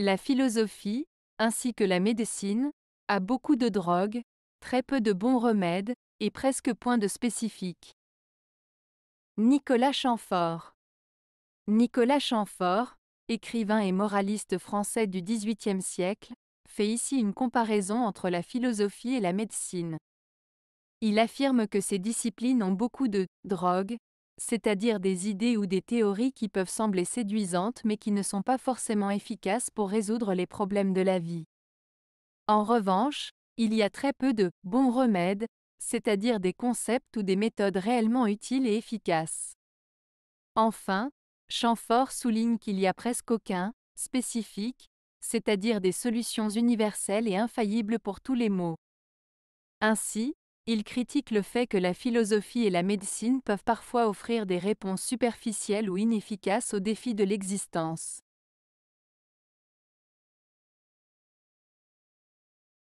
La philosophie, ainsi que la médecine, a beaucoup de drogues, très peu de bons remèdes, et presque point de spécifiques. Nicolas Chamfort Nicolas Chamfort, écrivain et moraliste français du XVIIIe siècle, fait ici une comparaison entre la philosophie et la médecine. Il affirme que ces disciplines ont beaucoup de drogues, c'est-à-dire des idées ou des théories qui peuvent sembler séduisantes mais qui ne sont pas forcément efficaces pour résoudre les problèmes de la vie. En revanche, il y a très peu de bons remèdes, c'est-à-dire des concepts ou des méthodes réellement utiles et efficaces. Enfin, Chamfort souligne qu'il y a presque aucun spécifique, c'est-à-dire des solutions universelles et infaillibles pour tous les maux. Ainsi, il critique le fait que la philosophie et la médecine peuvent parfois offrir des réponses superficielles ou inefficaces aux défis de l'existence.